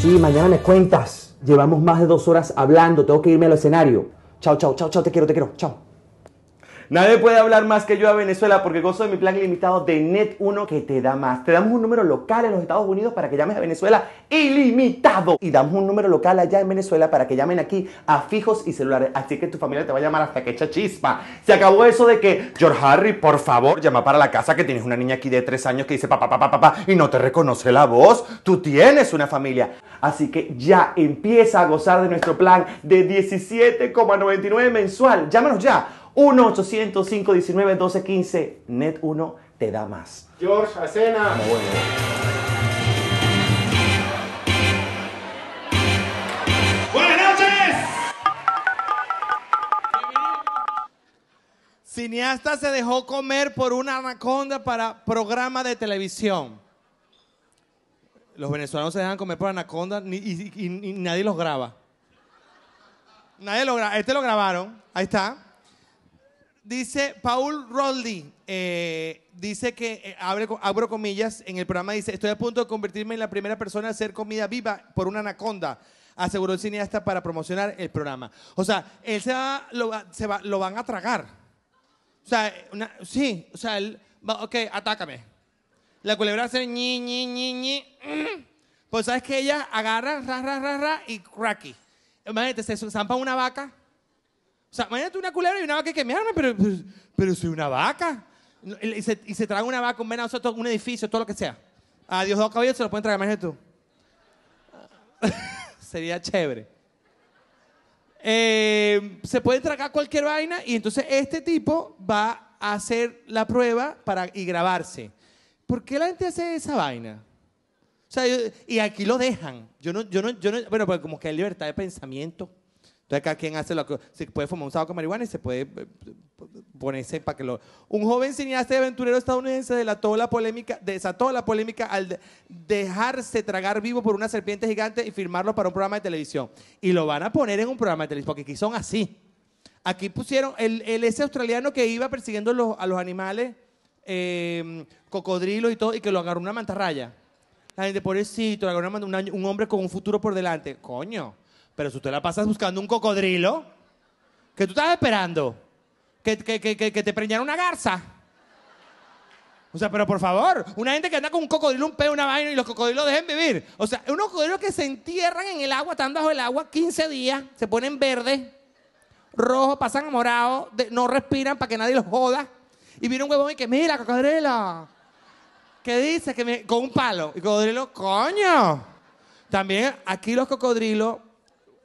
sí, mañana me cuentas. Llevamos más de dos horas hablando, tengo que irme al escenario. Chao, chao, chao, chao, te quiero, te quiero, chao. Nadie puede hablar más que yo a Venezuela porque gozo de mi plan ilimitado de Net1 que te da más. Te damos un número local en los Estados Unidos para que llames a Venezuela ilimitado. Y damos un número local allá en Venezuela para que llamen aquí a fijos y celulares. Así que tu familia te va a llamar hasta que echa chispa. Se acabó eso de que, George Harry, por favor, llama para la casa que tienes una niña aquí de 3 años que dice papá, papá, papá, y no te reconoce la voz. Tú tienes una familia. Así que ya empieza a gozar de nuestro plan de 17,99 mensual. Llámanos ya. 1-800-519-1215. Net 1 te da más. George, a cena. Buenas noches Cineasta se dejó comer por una anaconda para programa de televisión. Los venezolanos se dejan comer por anaconda y, nadie los graba. Nadie lo graba. Este lo grabaron. Ahí está. Dice Paul roldi eh, dice que, eh, abre, abro comillas, en el programa dice, estoy a punto de convertirme en la primera persona a hacer comida viva por una anaconda, aseguró el cineasta para promocionar el programa. O sea, él se va, lo, se va, lo van a tragar. O sea, sí, o sea, él ok, atácame. La culebra hace ñi, ñi, ñi, ñi. Mm. Pues sabes que ella agarra, ra, ra, ra, ra y cracky. Imagínate, se zampa una vaca o sea, imagínate una culebra y una vaca que quemarme, pero, pues, pero soy una vaca. Y se, y se traga una vaca, un venado, un edificio, todo lo que sea. A Dios dos caballos se lo pueden tragar, imagínate tú. Sería chévere. Eh, se puede tragar cualquier vaina y entonces este tipo va a hacer la prueba para, y grabarse. ¿Por qué la gente hace esa vaina? O sea, y aquí lo dejan. Yo no, yo no, yo no, bueno, pues como que hay libertad de pensamiento. Entonces, quien hace lo que. Se puede fumar un sábado con marihuana y se puede eh, eh, ponerse para que lo. Un joven cineasta y aventurero estadounidense de la polémica, desató la polémica al dejarse tragar vivo por una serpiente gigante y firmarlo para un programa de televisión. Y lo van a poner en un programa de televisión, porque aquí son así. Aquí pusieron el, ese australiano que iba persiguiendo a los animales, eh, em, cocodrilos y todo, y que lo agarró una mantarraya. La gente, pobrecito, agarró un hombre con un futuro por delante. Coño. Pero si usted la pasas buscando un cocodrilo, que tú estás esperando? ¿Que, te preñara una garza? O sea, pero por favor, una gente que anda con un cocodrilo, un pez, una vaina y los cocodrilos dejen vivir. O sea, unos cocodrilos que se entierran en el agua, están bajo el agua 15 días, se ponen verdes, rojos, pasan a morado, no respiran para que nadie los joda. Y viene un huevón y que, mira, cocodrilo. ¿Qué dice? Que me... Con un palo. Y cocodrilo, coño. También aquí los cocodrilos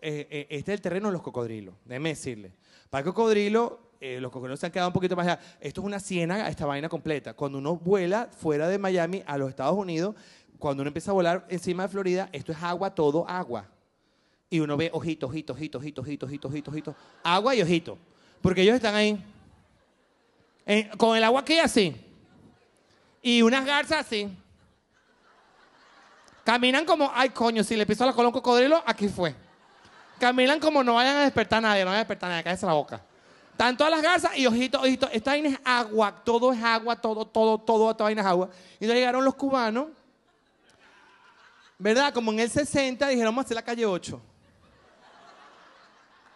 eh, eh, este es el terreno de los cocodrilos, déjeme decirle. Para el cocodrilo, eh, los cocodrilos se han quedado un poquito más allá. Esto es una siena, esta vaina completa. Cuando uno vuela fuera de Miami a los Estados Unidos, cuando uno empieza a volar encima de Florida, esto es agua, todo agua. Y uno ve ojito, ojito, ojito, ojito, ojito, ojito, ojito, ojito. Agua y ojito. Porque ellos están ahí. con el agua aquí así. Y unas garzas así. Caminan como, ay coño, si le pisó la cola un cocodrilo, aquí fue. Caminan como no vayan a despertar a nadie, no vayan a despertar a nadie, cállese la boca. Están todas las garzas y ojito, ojito, esta vaina es agua, todo es agua, todo, todo, todo, esta vaina es agua. Y entonces llegaron los cubanos, ¿verdad? Como en el 60 dijeron, vamos a hacer la calle 8.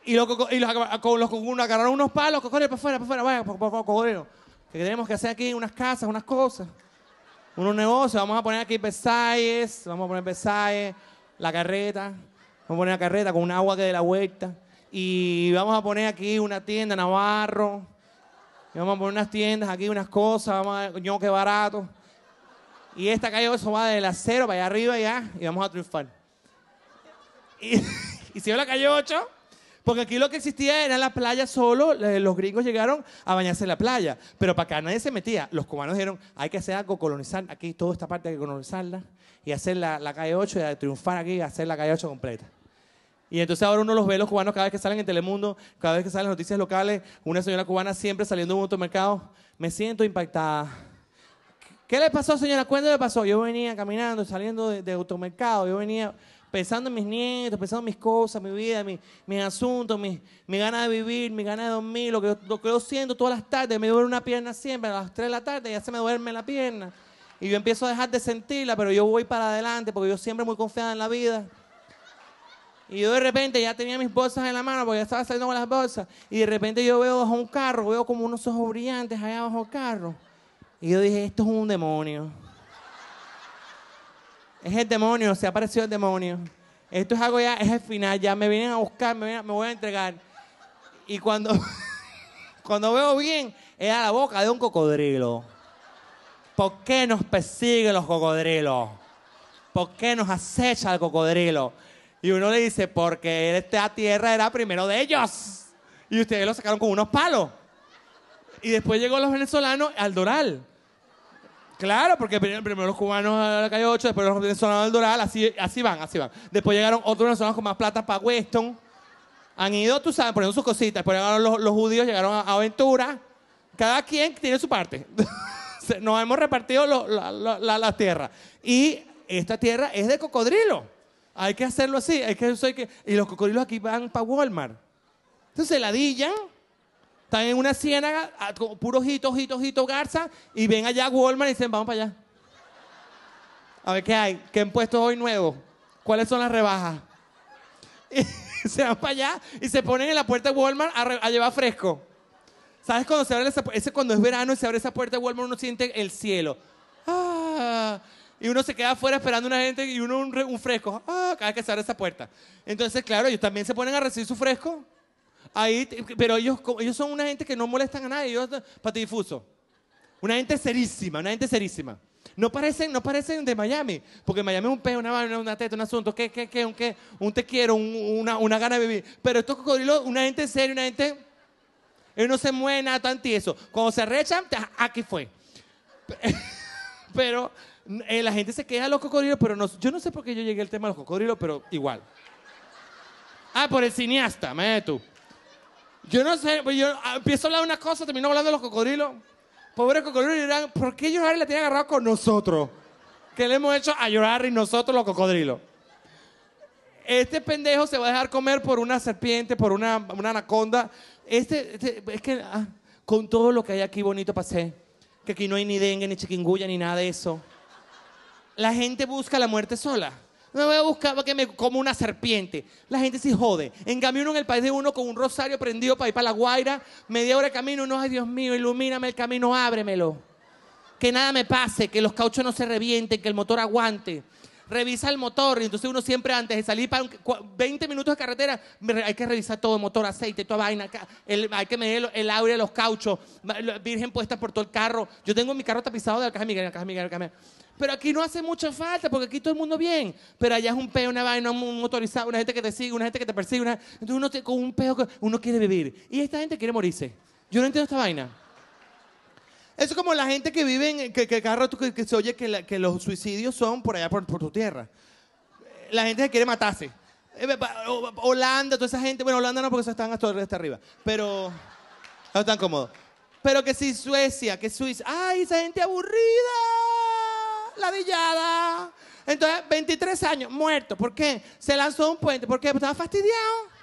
Y, los, y los, los, agarraron unos palos, cocoreros, para afuera, para afuera, vaya, por, a Que tenemos que hacer aquí unas casas, unas cosas, unos negocios. Vamos a poner aquí Versailles, vamos a poner Versailles, la carreta. Vamos a poner una carreta con un agua que dé la vuelta. Y vamos a poner aquí una tienda, Navarro. Y vamos a poner unas tiendas aquí, unas cosas. Vamos a ver, qué barato. Y esta calle, eso va del acero para allá arriba ya. Y vamos a triunfar. Y, si yo la calle 8, porque aquí lo que existía era la playa solo, los gringos llegaron a bañarse en la playa, pero para acá nadie se metía. Los cubanos dijeron, hay que hacer algo, colonizar, aquí toda esta parte hay que colonizarla y hacer la, la calle 8 y triunfar aquí, hacer la calle 8 completa. Y entonces ahora uno los ve los cubanos cada vez que salen en Telemundo, cada vez que salen las noticias locales, una señora cubana siempre saliendo de un automercado, me siento impactada ¿Qué le pasó, señora? ¿Cuándo le pasó? Yo venía caminando, saliendo de, automercado, yo venía pensando en mis nietos, pensando en mis cosas, mi vida, mis asuntos, mi, ganas de vivir, mi ganas de dormir, lo que, yo, siento todas las tardes. Me duele una pierna siempre, a las 3 de la tarde ya se me duerme la pierna. Y yo empiezo a dejar de sentirla, pero yo voy para adelante porque yo siempre muy confiada en la vida. Y yo de repente ya tenía mis bolsas en la mano porque ya estaba saliendo con las bolsas. Y de repente yo veo bajo un carro, veo como unos ojos brillantes allá bajo el carro. Y yo dije, esto es un demonio. Es el demonio, se ha aparecido el demonio. Esto es algo ya, es el final, ya me vienen a buscar, me, voy a entregar. Y cuando, cuando veo bien, era la boca de un cocodrilo. ¿Por qué nos persiguen los cocodrilos? ¿Por qué nos acecha el cocodrilo? Y uno le dice, porque este- a tierra era primero de ellos. Y ustedes lo sacaron con unos palos y después llegó los venezolanos al Doral. Claro, porque primero los cubanos a la calle 8, después los venezolanos al Doral, así, así van, así van. Después llegaron otros venezolanos con más plata para Weston. Han ido, tú sabes, poniendo sus cositas. Después llegaron los, judíos, llegaron a Aventura. Cada quien tiene su parte. Nos hemos repartido la, tierra. Y esta tierra es de cocodrilo. Hay que hacerlo así. que, y los cocodrilos aquí van para Walmart. Entonces se ladillan están en una ciénaga, ah, puros ojito, ojito, hitos, garza, y ven allá a Walmart y dicen, vamos para allá. A ver qué hay, qué han puesto hoy nuevo, cuáles son las rebajas. Y se van para allá y se ponen en la puerta de Walmart a, llevar fresco. ¿Sabes cuando se abre Ese cuando es verano y se abre esa puerta de Walmart, uno siente el cielo. Ah, y uno se queda afuera esperando a una gente y uno un, fresco. Ah, cada vez que se abre esa puerta. Entonces, claro, ellos también se ponen a recibir su fresco pero ellos, ellos son una gente que no molestan a nadie, ellos difuso. Una gente serísima, una gente serísima. No parecen, no parecen de Miami, porque Miami es un pez, una vaina, una teta, un asunto, ¿Qué, qué, un, qué? un te quiero, una, gana de vivir. Pero estos cocodrilos, una gente seria, una gente... Ellos no se mueven nada tan eso Cuando se rechan, aquí fue. Pero eh, la gente se queja a los cocodrilos, pero no, yo no sé por qué yo llegué al tema de los cocodrilos, pero igual. Ah, por el cineasta, me tú. Yo no sé, pues yo ah, empiezo a hablar de una cosa, termino hablando de los cocodrilos. Pobres cocodrilos dirán, ¿por qué y la tiene agarrado con nosotros? ¿Qué le hemos hecho a y nosotros los cocodrilos? Este pendejo se va a dejar comer por una serpiente, por una, anaconda. Este, este, es que ah, con todo lo que hay aquí bonito pasé, que aquí no hay ni dengue, ni chiquingulla, ni nada de eso. La gente busca la muerte sola no voy a buscar que me como una serpiente. La gente se jode. En cambio, uno en el país de uno con un rosario prendido para ir para la Guaira, media hora de camino, no, ay Dios mío, ilumíname el camino, ábremelo. Que nada me pase, que los cauchos no se revienten, que el motor aguante revisa el motor. Y entonces uno siempre antes de salir para 20 minutos de carretera, hay que revisar todo, el motor, aceite, toda vaina, hay que medir el, el los cauchos, virgen puesta por todo el carro. Yo tengo mi carro tapizado de la caja Miguel, Miguel, Pero aquí no hace mucha falta porque aquí todo el mundo bien. Pero allá es un peo, una vaina, un motorizado, una gente que te sigue, una gente que te persigue. Una... Entonces uno te, con un peo, uno quiere vivir. Y esta gente quiere morirse. Yo no entiendo esta vaina. Eso es como la gente que vive en, que, que cada que, se oye que, los suicidios son por allá por, tu tierra. La gente se quiere matarse. Eh, Holanda, toda esa gente, bueno, Holanda no porque se están hasta, hasta arriba, pero no están cómodos. Pero que si Suecia, que Suiza, ay, esa gente aburrida, ladillada. Entonces, 23 años, muerto. ¿Por qué? Se lanzó un puente. ¿Por qué? Porque estaba fastidiado.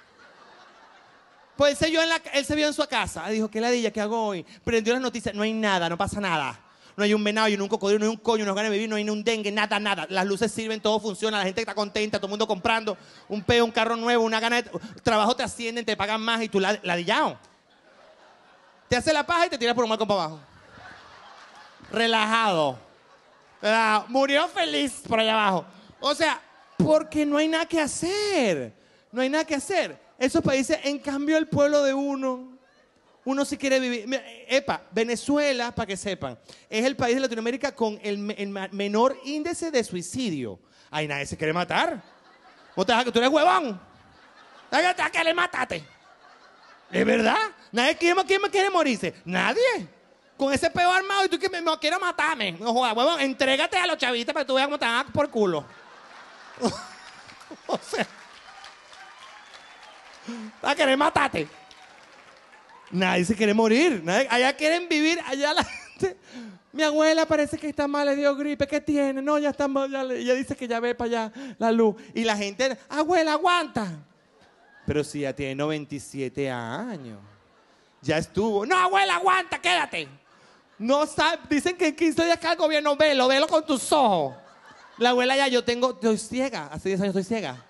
Pues él se, vio en su casa. Dijo, ¿qué ladilla? ¿Qué hago hoy? Prendió las noticias. No hay nada, no pasa nada. No hay un venado, no hay un cocodrilo, no hay un coño, no hay vivir, no hay un dengue, nada, nada. Las luces sirven, todo funciona, la gente está contenta, todo el mundo comprando. Un peo, un carro nuevo, una gana trabajo te ascienden, te pagan más y tú ladillao. Te hace la paja y te tiras por un marco para abajo. Relajado. Relajado. Ah, murió feliz por allá abajo. O sea, porque no hay nada que hacer. No hay nada que hacer esos países, en cambio el pueblo de uno, uno sí quiere vivir. epa, Venezuela, para que sepan, es el país de Latinoamérica con el, menor índice de suicidio. Ay, nadie se quiere matar. ¿Vos te que tú eres huevón? ¿Te que le mataste? ¿Es verdad? ¿Nadie quiere me quiere morirse? Nadie. Con ese peo armado y tú que me, me matarme. No jodas, huevón, entrégate a los chavistas para que tú veas cómo te van por culo. o sea. Va a querer matarte. Nadie se quiere morir. allá quieren vivir, allá la Mi abuela parece que está mal, le dio gripe. ¿Qué tiene? No, ya está mal. ella dice que ya ve para allá la luz. Y la gente, abuela, aguanta. Pero si ya tiene 97 años. Ya estuvo. No, abuela, aguanta, quédate. No dicen que en 15 días acá el gobierno, velo, velo con tus ojos. La abuela ya, yo tengo, estoy ciega, hace 10 años estoy ciega.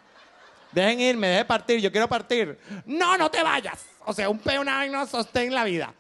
Dejen irme, dejen partir, yo quiero partir. No, no te vayas. O sea, un vez no sostén la vida.